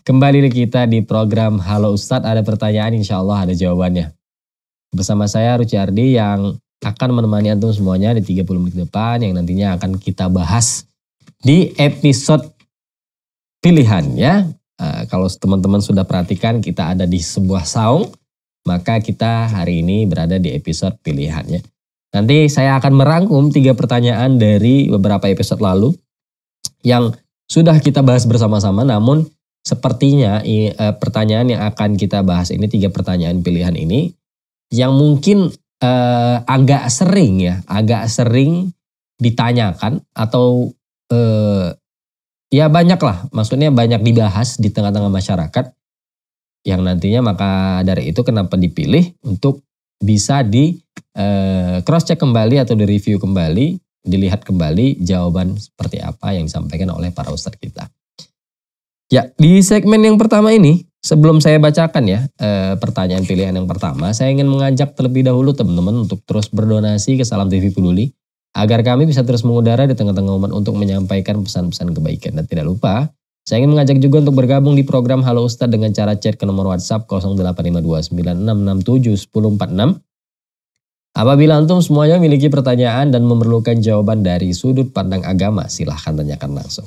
Kembali kita di program Halo Ustadz, ada pertanyaan insya Allah ada jawabannya. Bersama saya Ruciardi yang akan menemani Antum semuanya di 30 menit depan yang nantinya akan kita bahas di episode pilihan ya. Uh, kalau teman-teman sudah perhatikan kita ada di sebuah saung, maka kita hari ini berada di episode pilihannya. Nanti saya akan merangkum tiga pertanyaan dari beberapa episode lalu yang sudah kita bahas bersama-sama namun Sepertinya e, pertanyaan yang akan kita bahas ini tiga pertanyaan pilihan ini yang mungkin e, agak sering ya, agak sering ditanyakan atau e, ya banyak lah, maksudnya banyak dibahas di tengah-tengah masyarakat yang nantinya maka dari itu kenapa dipilih untuk bisa di eh, cross check kembali atau di review kembali, dilihat kembali jawaban seperti apa yang disampaikan oleh para ustadz kita. Ya, di segmen yang pertama ini, sebelum saya bacakan ya eh, pertanyaan pilihan yang pertama, saya ingin mengajak terlebih dahulu teman-teman untuk terus berdonasi ke Salam TV Peduli agar kami bisa terus mengudara di tengah-tengah umat untuk menyampaikan pesan-pesan kebaikan. Dan tidak lupa, saya ingin mengajak juga untuk bergabung di program Halo Ustadz dengan cara chat ke nomor WhatsApp 085296671046. Apabila antum semuanya memiliki pertanyaan dan memerlukan jawaban dari sudut pandang agama, silahkan tanyakan langsung.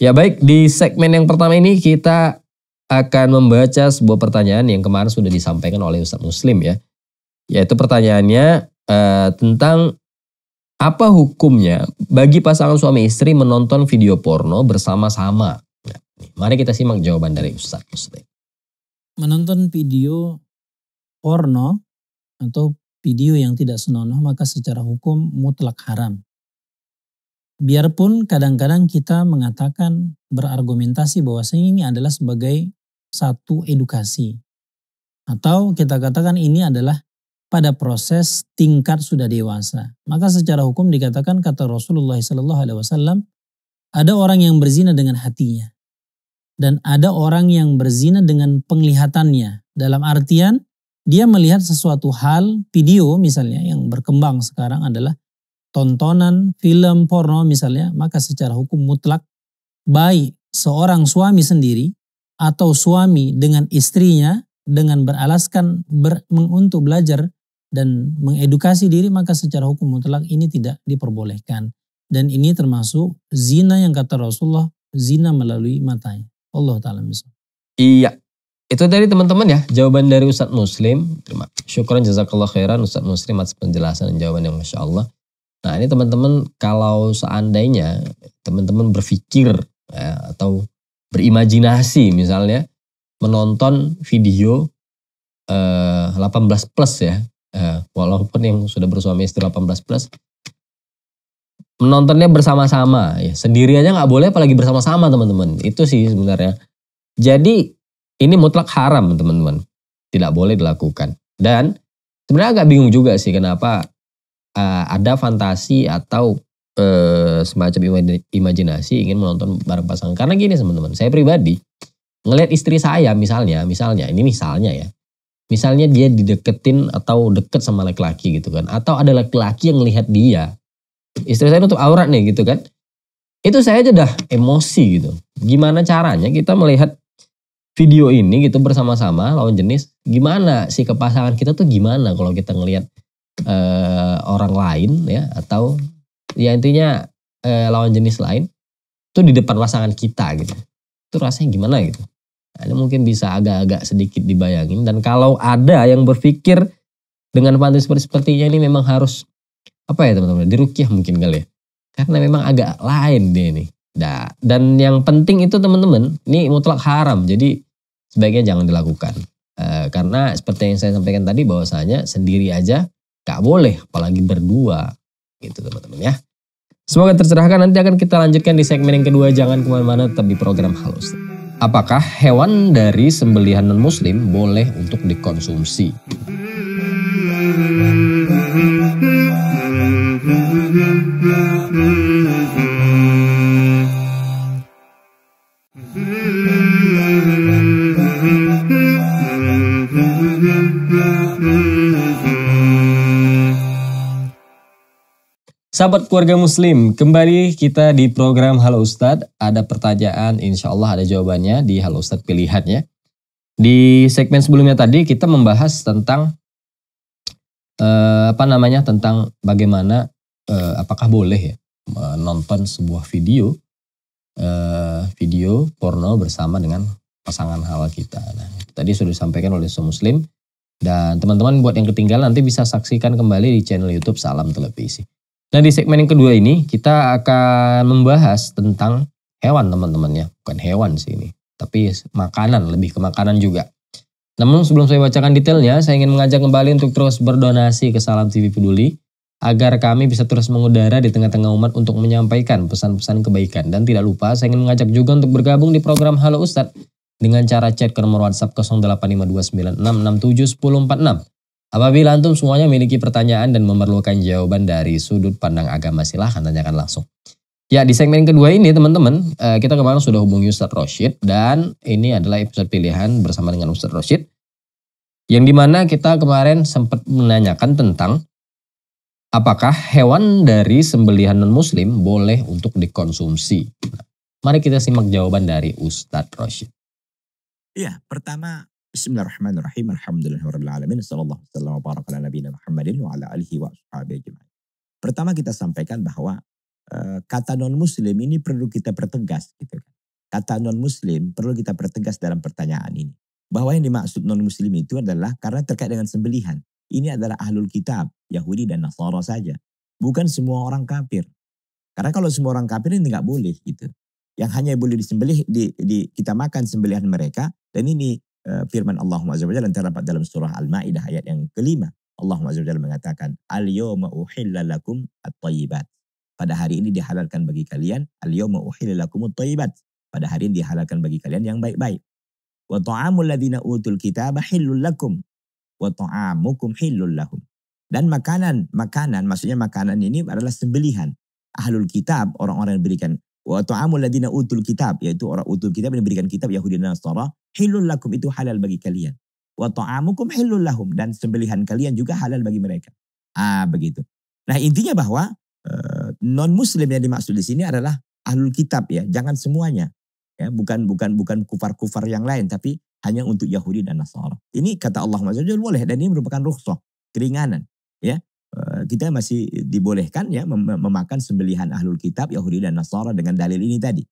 Ya baik, di segmen yang pertama ini kita akan membaca sebuah pertanyaan yang kemarin sudah disampaikan oleh Ustaz Muslim ya. Yaitu pertanyaannya eh, tentang apa hukumnya bagi pasangan suami istri menonton video porno bersama-sama? Nah, mari kita simak jawaban dari Ustaz Muslim. Menonton video porno atau video yang tidak senonoh maka secara hukum mutlak haram biarpun kadang-kadang kita mengatakan berargumentasi bahwasanya ini adalah sebagai satu edukasi. Atau kita katakan ini adalah pada proses tingkat sudah dewasa. Maka secara hukum dikatakan kata Rasulullah Shallallahu Alaihi Wasallam ada orang yang berzina dengan hatinya dan ada orang yang berzina dengan penglihatannya. Dalam artian dia melihat sesuatu hal video misalnya yang berkembang sekarang adalah tontonan, film porno misalnya, maka secara hukum mutlak baik seorang suami sendiri atau suami dengan istrinya dengan beralaskan ber, untuk belajar dan mengedukasi diri maka secara hukum mutlak ini tidak diperbolehkan dan ini termasuk zina yang kata Rasulullah zina melalui matanya. Allah taala misal. Iya. Itu tadi teman-teman ya jawaban dari Ustadz Muslim. Terima syukuran jazakallah khairan Ustadz Muslim atas penjelasan dan jawaban yang masya Allah. Nah ini teman-teman kalau seandainya teman-teman berpikir ya, atau berimajinasi misalnya menonton video eh, 18 plus ya, eh, walaupun yang sudah bersuami istri 18 plus, menontonnya bersama-sama ya sendiri aja nggak boleh apalagi bersama-sama teman-teman itu sih sebenarnya jadi ini mutlak haram teman-teman tidak boleh dilakukan dan sebenarnya agak bingung juga sih kenapa uh, ada fantasi atau uh, semacam imajinasi ingin menonton bareng pasangan. Karena gini teman-teman, saya pribadi ngelihat istri saya misalnya, misalnya ini misalnya ya. Misalnya dia dideketin atau deket sama laki-laki gitu kan. Atau ada laki-laki yang lihat dia. Istri saya nutup aurat nih gitu kan. Itu saya aja dah emosi gitu. Gimana caranya kita melihat video ini gitu bersama-sama lawan jenis. Gimana sih kepasangan kita tuh gimana kalau kita ngelihat uh, orang lain ya atau ya intinya uh, lawan jenis lain itu di depan pasangan kita gitu itu rasanya gimana gitu ini mungkin bisa agak-agak sedikit dibayangin dan kalau ada yang berpikir dengan pantai seperti sepertinya ini memang harus apa ya teman-teman dirukiah mungkin kali ya karena memang agak lain deh ini dan yang penting itu teman-teman ini mutlak haram jadi sebaiknya jangan dilakukan eh, karena seperti yang saya sampaikan tadi bahwasanya sendiri aja Gak boleh, apalagi berdua. Gitu teman-teman ya. Semoga tercerahkan, nanti akan kita lanjutkan di segmen yang kedua. Jangan kemana-mana, tetap di program Halus. Apakah hewan dari sembelihan non-muslim boleh untuk dikonsumsi? Mm-hmm. Sahabat keluarga muslim, kembali kita di program Halo Ustad. Ada pertanyaan, insya Allah ada jawabannya di Halo Ustadz pilihannya. Di segmen sebelumnya tadi kita membahas tentang eh, apa namanya tentang bagaimana eh, apakah boleh ya menonton sebuah video eh, video porno bersama dengan pasangan halal kita. Nah, tadi sudah disampaikan oleh seorang muslim dan teman-teman buat yang ketinggalan nanti bisa saksikan kembali di channel YouTube Salam Televisi. Nah di segmen yang kedua ini kita akan membahas tentang hewan teman-teman ya. Bukan hewan sih ini, tapi makanan, lebih ke makanan juga. Namun sebelum saya bacakan detailnya, saya ingin mengajak kembali untuk terus berdonasi ke Salam TV Peduli agar kami bisa terus mengudara di tengah-tengah umat untuk menyampaikan pesan-pesan kebaikan. Dan tidak lupa, saya ingin mengajak juga untuk bergabung di program Halo Ustadz dengan cara chat ke nomor WhatsApp 085296671046 Apabila antum semuanya memiliki pertanyaan dan memerlukan jawaban dari sudut pandang agama silahkan tanyakan langsung. Ya di segmen kedua ini teman-teman eh, kita kemarin sudah hubungi Ustaz Roshid dan ini adalah episode pilihan bersama dengan Ustaz Roshid. Yang dimana kita kemarin sempat menanyakan tentang apakah hewan dari sembelihan non-muslim boleh untuk dikonsumsi. Nah, mari kita simak jawaban dari Ustadz Roshid. Iya pertama Bismillahirrahmanirrahim. Alhamdulillahirrahmanirrahim. Assalamualaikum warahmatullahi wabarakatuh. Nabi ala Muhammadin wa ala alihi wa Pertama kita sampaikan bahwa eh, kata non muslim ini perlu kita pertegas gitu kan. Kata non muslim perlu kita pertegas dalam pertanyaan ini. Bahwa yang dimaksud non muslim itu adalah karena terkait dengan sembelihan. Ini adalah ahlul kitab, Yahudi dan Nasara saja. Bukan semua orang kafir. Karena kalau semua orang kafir ini nggak boleh gitu. Yang hanya boleh disembelih di, di kita makan sembelihan mereka dan ini Eh, firman Allah Azza wa Jalla terdapat dalam surah Al-Maidah ayat yang kelima. Allah Azza wa Jalla mengatakan, "Al-yawma uhilla lakum at-thayyibat." Pada hari ini dihalalkan bagi kalian al-yawma uhilla lakum at-thayyibat. Pada hari ini dihalalkan bagi kalian yang baik-baik. Wa ta'amul ladzina utul kitaba hillul lakum wa ta'amukum hillul lahum. Dan makanan, makanan maksudnya makanan ini adalah sembelihan. Ahlul kitab, orang-orang yang diberikan Wa ta'amul ladina utul kitab, yaitu orang utul kitab yang diberikan kitab Yahudi dan Nasara, hilul lakum itu halal bagi kalian. Wa ta'amukum hilul lahum, dan sembelihan kalian juga halal bagi mereka. Ah, begitu. Nah, intinya bahwa eh, non-muslim yang dimaksud di sini adalah ahlul kitab ya, jangan semuanya. Ya, bukan bukan bukan kufar-kufar yang lain, tapi hanya untuk Yahudi dan Nasara. Ini kata Allah SWT boleh dan ini merupakan rukhsah, keringanan. Ya, Eh, kita masih dibolehkan ya mem memakan sembelihan ahlul kitab Yahudi dan Nasara dengan dalil ini tadi.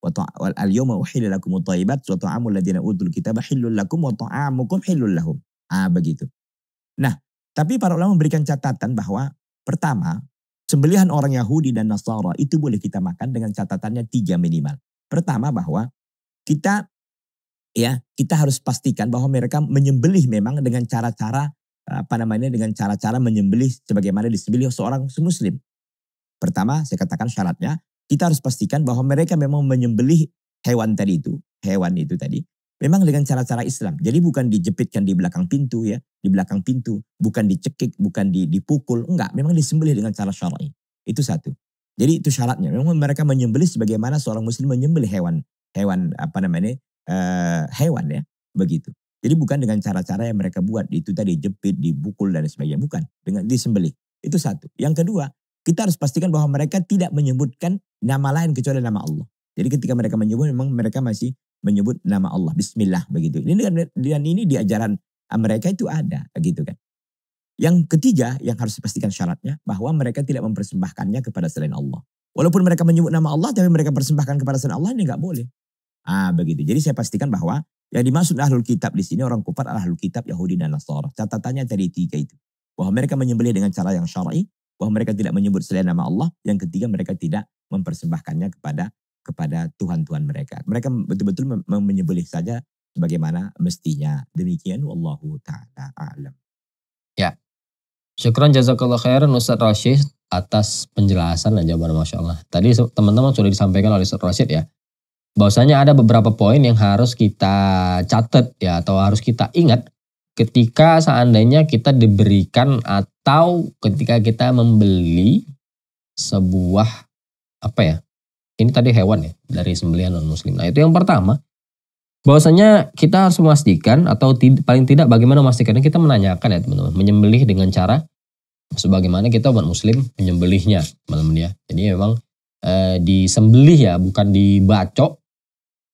Al-yawma uhilla lakum wa ta'amul ladina utul lakum wa ta'amukum lahum. Ah begitu. Nah, tapi para ulama memberikan catatan bahwa pertama, sembelihan orang Yahudi dan Nasara itu boleh kita makan dengan catatannya tiga minimal. Pertama bahwa kita ya kita harus pastikan bahwa mereka menyembelih memang dengan cara-cara Eh, apa namanya dengan cara-cara menyembelih sebagaimana disembelih seorang muslim. Pertama, saya katakan syaratnya, kita harus pastikan bahwa mereka memang menyembelih hewan tadi itu, hewan itu tadi. Memang dengan cara-cara Islam. Jadi bukan dijepitkan di belakang pintu ya, di belakang pintu, bukan dicekik, bukan dipukul, enggak, memang disembelih dengan cara syar'i. Itu satu. Jadi itu syaratnya. Memang mereka menyembelih sebagaimana seorang muslim menyembelih hewan, hewan apa namanya? Eh, hewan ya, begitu. Jadi bukan dengan cara-cara yang mereka buat, itu tadi jepit, dibukul dan sebagainya, bukan. Dengan disembelih. Itu satu. Yang kedua, kita harus pastikan bahwa mereka tidak menyebutkan nama lain kecuali nama Allah. Jadi ketika mereka menyebut, memang mereka masih menyebut nama Allah. Bismillah begitu. Ini dan ini di ajaran ah, mereka itu ada gitu kan. Yang ketiga yang harus dipastikan syaratnya bahwa mereka tidak mempersembahkannya kepada selain Allah. Walaupun mereka menyebut nama Allah tapi mereka persembahkan kepada selain Allah ini nggak boleh. Ah begitu. Jadi saya pastikan bahwa yang dimaksud ahlul kitab di sini orang kufar adalah ahlul kitab Yahudi dan Nasara. Catatannya dari tiga itu. Bahwa mereka menyembelih dengan cara yang syar'i, bahwa mereka tidak menyebut selain nama Allah, yang ketiga mereka tidak mempersembahkannya kepada kepada Tuhan-Tuhan mereka. Mereka betul-betul menyembelih saja sebagaimana mestinya. Demikian wallahu taala alam. Ya. Syukran jazakallah khairan Ustaz Rashid atas penjelasan dan jawaban Masya Allah. Tadi teman-teman sudah disampaikan oleh Ustaz Rashid ya bahwasanya ada beberapa poin yang harus kita catat ya atau harus kita ingat ketika seandainya kita diberikan atau ketika kita membeli sebuah apa ya ini tadi hewan ya dari sembelihan non muslim nah itu yang pertama bahwasanya kita harus memastikan atau tid paling tidak bagaimana memastikannya kita menanyakan ya teman-teman menyembelih dengan cara sebagaimana kita umat muslim menyembelihnya teman-teman ya jadi memang e, disembelih ya bukan dibacok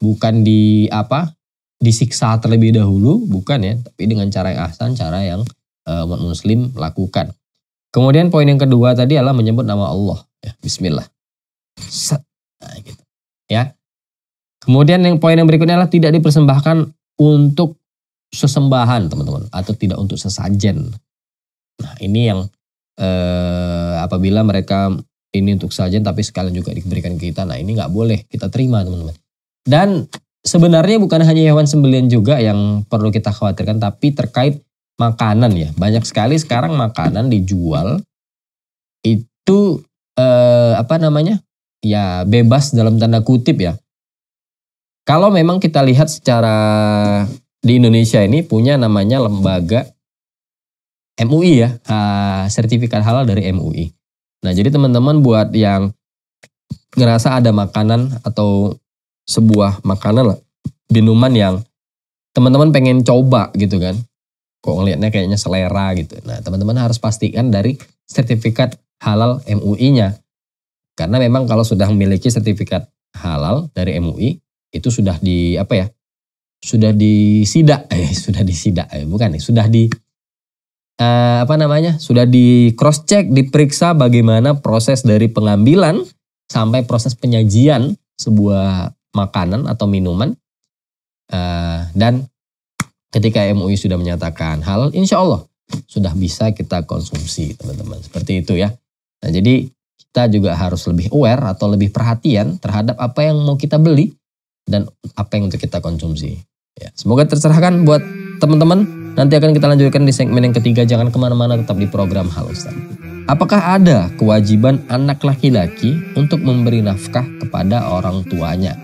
bukan di apa disiksa terlebih dahulu bukan ya tapi dengan cara yang ahsan cara yang eh, umat muslim lakukan kemudian poin yang kedua tadi adalah menyebut nama Allah ya, Bismillah Set. Nah, gitu, ya kemudian yang poin yang berikutnya adalah tidak dipersembahkan untuk sesembahan teman-teman atau tidak untuk sesajen nah ini yang eh, apabila mereka ini untuk sajen tapi sekalian juga diberikan kita nah ini nggak boleh kita terima teman-teman dan sebenarnya bukan hanya hewan sembelian juga yang perlu kita khawatirkan, tapi terkait makanan ya. Banyak sekali sekarang makanan dijual itu eh, apa namanya? Ya bebas dalam tanda kutip ya. Kalau memang kita lihat secara di Indonesia ini punya namanya lembaga MUI ya, eh, sertifikat halal dari MUI. Nah jadi teman-teman buat yang ngerasa ada makanan atau sebuah makanan lah, minuman yang teman-teman pengen coba gitu kan. Kok ngelihatnya kayaknya selera gitu. Nah teman-teman harus pastikan dari sertifikat halal MUI-nya. Karena memang kalau sudah memiliki sertifikat halal dari MUI, itu sudah di apa ya, sudah disidak eh sudah disidak eh bukan nih sudah di Uh, apa namanya sudah di cross check diperiksa bagaimana proses dari pengambilan sampai proses penyajian sebuah makanan atau minuman. Uh, dan ketika MUI sudah menyatakan hal insya Allah sudah bisa kita konsumsi teman-teman. Seperti itu ya. Nah jadi kita juga harus lebih aware atau lebih perhatian terhadap apa yang mau kita beli dan apa yang untuk kita konsumsi. Ya, semoga tercerahkan buat teman-teman. Nanti akan kita lanjutkan di segmen yang ketiga. Jangan kemana-mana, tetap di program Halo Ustaz. Apakah ada kewajiban anak laki-laki untuk memberi nafkah kepada orang tuanya?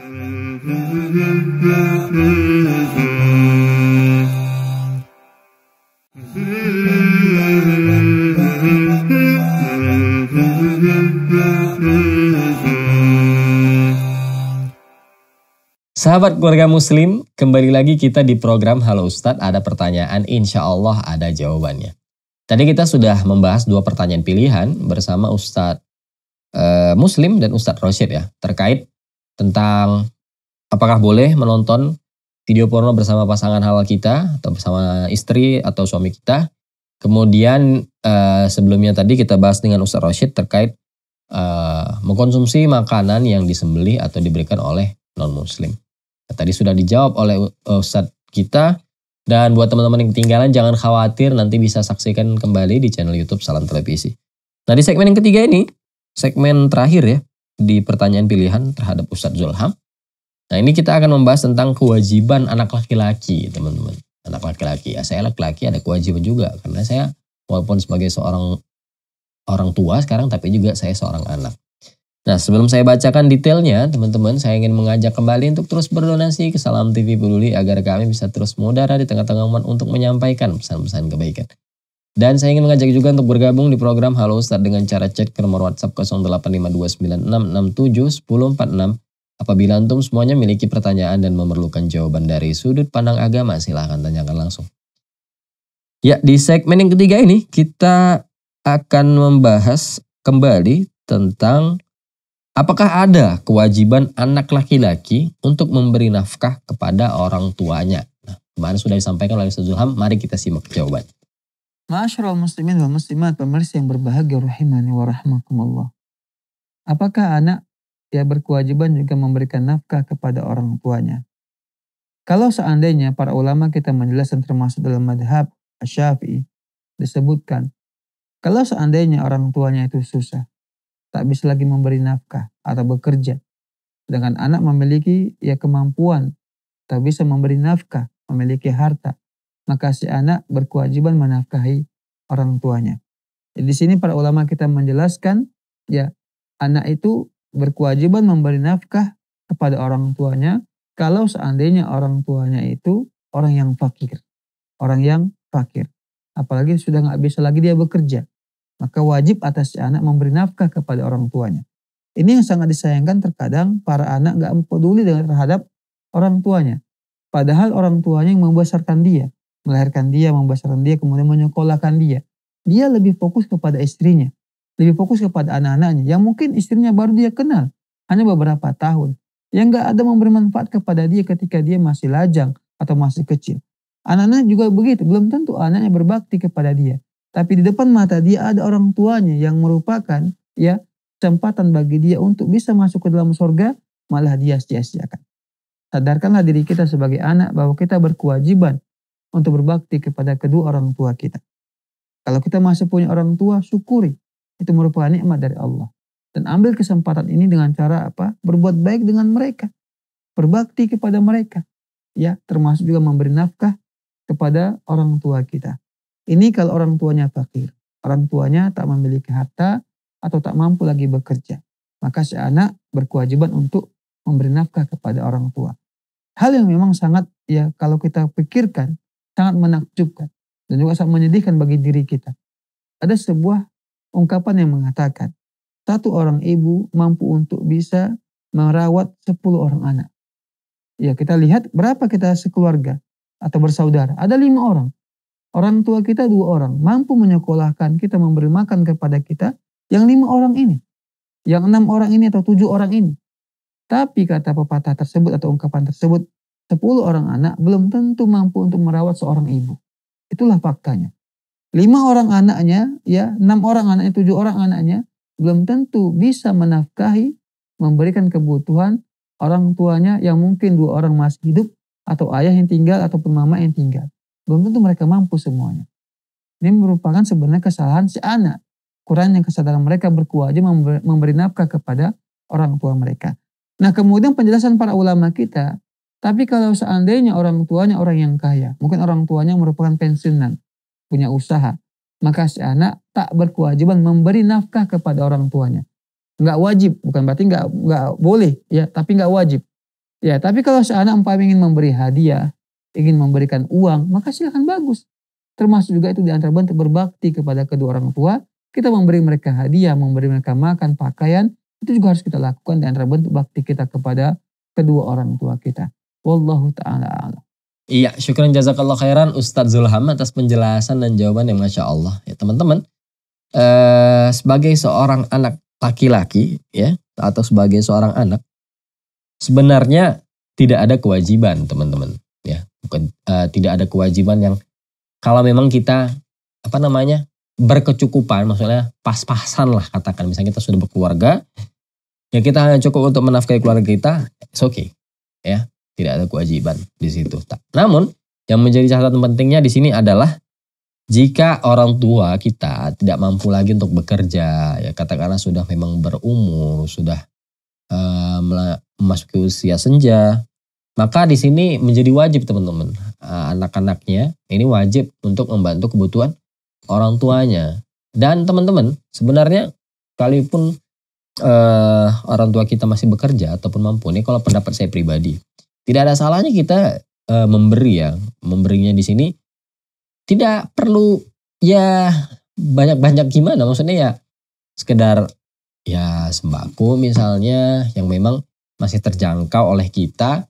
Sahabat keluarga muslim, kembali lagi kita di program Halo Ustadz ada pertanyaan insya Allah ada jawabannya. Tadi kita sudah membahas dua pertanyaan pilihan bersama Ustadz e, Muslim dan Ustadz Rosyid ya, terkait tentang apakah boleh menonton video porno bersama pasangan halal kita atau bersama istri atau suami kita. Kemudian uh, sebelumnya tadi kita bahas dengan Ustaz Rashid terkait uh, mengkonsumsi makanan yang disembelih atau diberikan oleh non-muslim. Nah, tadi sudah dijawab oleh Ustaz kita. Dan buat teman-teman yang ketinggalan jangan khawatir nanti bisa saksikan kembali di channel YouTube Salam Televisi. Nah di segmen yang ketiga ini, segmen terakhir ya di pertanyaan pilihan terhadap Ustadz Zulham. Nah ini kita akan membahas tentang kewajiban anak laki-laki teman-teman. Anak laki-laki, ya, saya laki-laki ada kewajiban juga karena saya walaupun sebagai seorang orang tua sekarang tapi juga saya seorang anak. Nah sebelum saya bacakan detailnya teman-teman saya ingin mengajak kembali untuk terus berdonasi ke Salam TV Peduli agar kami bisa terus mudara di tengah-tengah umat untuk menyampaikan pesan-pesan kebaikan. Dan saya ingin mengajak juga untuk bergabung di program Halo Ustadz dengan cara chat ke nomor WhatsApp 085296671046 Apabila antum semuanya memiliki pertanyaan dan memerlukan jawaban dari sudut pandang agama, silahkan tanyakan langsung. Ya, di segmen yang ketiga ini kita akan membahas kembali tentang apakah ada kewajiban anak laki-laki untuk memberi nafkah kepada orang tuanya. Nah, kemarin sudah disampaikan oleh Ustaz Zulham, mari kita simak jawaban. Ma'asyiral muslimin wa muslimat pemirsa yang berbahagia rahimani wa rahmakumullah. Apakah anak ia berkewajiban juga memberikan nafkah kepada orang tuanya. Kalau seandainya para ulama kita menjelaskan termasuk dalam madhab syafi'i, disebutkan, kalau seandainya orang tuanya itu susah, tak bisa lagi memberi nafkah atau bekerja, dengan anak memiliki ya kemampuan, tak bisa memberi nafkah, memiliki harta, maka si anak berkewajiban menafkahi orang tuanya. Di sini para ulama kita menjelaskan, ya anak itu berkewajiban memberi nafkah kepada orang tuanya kalau seandainya orang tuanya itu orang yang fakir. Orang yang fakir. Apalagi sudah nggak bisa lagi dia bekerja. Maka wajib atas si anak memberi nafkah kepada orang tuanya. Ini yang sangat disayangkan terkadang para anak nggak peduli dengan terhadap orang tuanya. Padahal orang tuanya yang membesarkan dia. Melahirkan dia, membesarkan dia, kemudian menyekolahkan dia. Dia lebih fokus kepada istrinya. Lebih fokus kepada anak-anaknya yang mungkin istrinya baru dia kenal hanya beberapa tahun. Yang gak ada memberi manfaat kepada dia ketika dia masih lajang atau masih kecil. Anak-anak juga begitu, belum tentu anaknya berbakti kepada dia. Tapi di depan mata dia ada orang tuanya yang merupakan ya kesempatan bagi dia untuk bisa masuk ke dalam surga, malah dia sia-siakan. Sadarkanlah diri kita sebagai anak bahwa kita berkewajiban untuk berbakti kepada kedua orang tua kita. Kalau kita masih punya orang tua, syukuri. Itu merupakan nikmat dari Allah. Dan ambil kesempatan ini dengan cara apa? Berbuat baik dengan mereka. Berbakti kepada mereka. Ya, termasuk juga memberi nafkah kepada orang tua kita. Ini kalau orang tuanya fakir. Orang tuanya tak memiliki harta atau tak mampu lagi bekerja. Maka si anak berkewajiban untuk memberi nafkah kepada orang tua. Hal yang memang sangat ya kalau kita pikirkan sangat menakjubkan dan juga sangat menyedihkan bagi diri kita. Ada sebuah ungkapan yang mengatakan satu orang ibu mampu untuk bisa merawat 10 orang anak. Ya kita lihat berapa kita sekeluarga atau bersaudara. Ada lima orang. Orang tua kita dua orang. Mampu menyekolahkan kita memberi makan kepada kita yang lima orang ini. Yang enam orang ini atau tujuh orang ini. Tapi kata pepatah tersebut atau ungkapan tersebut, sepuluh orang anak belum tentu mampu untuk merawat seorang ibu. Itulah faktanya lima orang anaknya, ya enam orang anaknya, tujuh orang anaknya, belum tentu bisa menafkahi, memberikan kebutuhan orang tuanya yang mungkin dua orang masih hidup, atau ayah yang tinggal, atau mama yang tinggal. Belum tentu mereka mampu semuanya. Ini merupakan sebenarnya kesalahan si anak. Kurangnya kesadaran mereka berkuaja memberi nafkah kepada orang tua mereka. Nah kemudian penjelasan para ulama kita, tapi kalau seandainya orang tuanya orang yang kaya, mungkin orang tuanya merupakan pensiunan, punya usaha, maka si anak tak berkewajiban memberi nafkah kepada orang tuanya. Nggak wajib, bukan berarti nggak, nggak boleh, ya, tapi nggak wajib. Ya, tapi kalau si anak umpamanya ingin memberi hadiah, ingin memberikan uang, maka silakan bagus. Termasuk juga itu di antara bentuk berbakti kepada kedua orang tua, kita memberi mereka hadiah, memberi mereka makan, pakaian, itu juga harus kita lakukan di antara bentuk bakti kita kepada kedua orang tua kita. Wallahu ta'ala a'lam. Iya, syukuran jazakallah khairan Ustadz Zulham atas penjelasan dan jawaban yang Masya Allah. Ya teman-teman, eh, sebagai seorang anak laki-laki ya atau sebagai seorang anak, sebenarnya tidak ada kewajiban teman-teman ya bukan eh, tidak ada kewajiban yang kalau memang kita apa namanya berkecukupan maksudnya pas-pasan lah katakan misalnya kita sudah berkeluarga ya kita hanya cukup untuk menafkahi keluarga kita it's okay ya tidak ada kewajiban di situ. Namun, yang menjadi catatan pentingnya di sini adalah jika orang tua kita tidak mampu lagi untuk bekerja, ya katakanlah sudah memang berumur, sudah uh, memasuki usia senja, maka di sini menjadi wajib teman-teman eh, anak-anaknya ini wajib untuk membantu kebutuhan orang tuanya. Dan teman-teman sebenarnya kalaupun uh, eh, orang tua kita masih bekerja ataupun mampu, ini kalau pendapat saya pribadi, tidak ada salahnya kita uh, memberi ya, memberinya di sini tidak perlu ya banyak-banyak gimana maksudnya ya sekedar ya sembako misalnya yang memang masih terjangkau oleh kita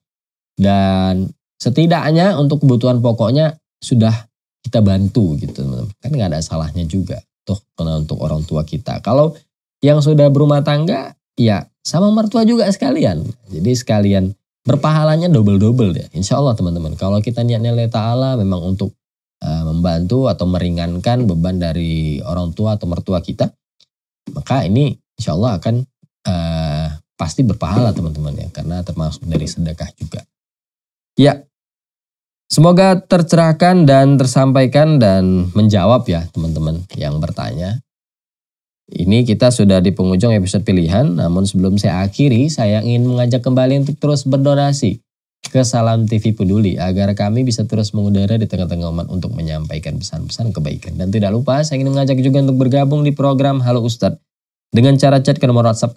dan setidaknya untuk kebutuhan pokoknya sudah kita bantu gitu kan nggak ada salahnya juga tuh karena untuk orang tua kita kalau yang sudah berumah tangga ya sama mertua juga sekalian jadi sekalian berpahalanya double-double ya Insya Allah teman-teman. Kalau kita niatnya lihat ta'ala memang untuk uh, membantu atau meringankan beban dari orang tua atau mertua kita. Maka ini insya Allah akan uh, pasti berpahala teman-teman ya. Karena termasuk dari sedekah juga. Ya. Semoga tercerahkan dan tersampaikan dan menjawab ya teman-teman yang bertanya. Ini kita sudah di penghujung episode pilihan, namun sebelum saya akhiri, saya ingin mengajak kembali untuk terus berdonasi ke Salam TV Peduli agar kami bisa terus mengudara di tengah-tengah umat untuk menyampaikan pesan-pesan kebaikan. Dan tidak lupa, saya ingin mengajak juga untuk bergabung di program Halo Ustadz dengan cara chat ke nomor WhatsApp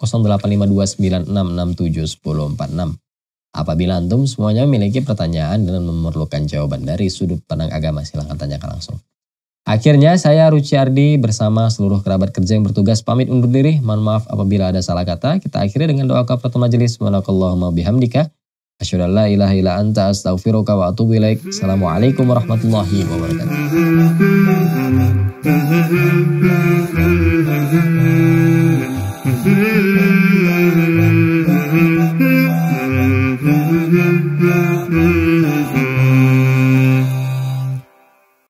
085296671046. Apabila antum semuanya memiliki pertanyaan dan memerlukan jawaban dari sudut pandang agama, silahkan tanyakan langsung. Akhirnya saya Ruciardi bersama seluruh kerabat kerja yang bertugas pamit undur diri. Mohon maaf apabila ada salah kata. Kita akhiri dengan doa kafaratul majelis. Subhanakallahumma bihamdika. Asyhadu an la ilaha illa anta astaghfiruka wa atubu ilaik. Assalamualaikum warahmatullahi wabarakatuh.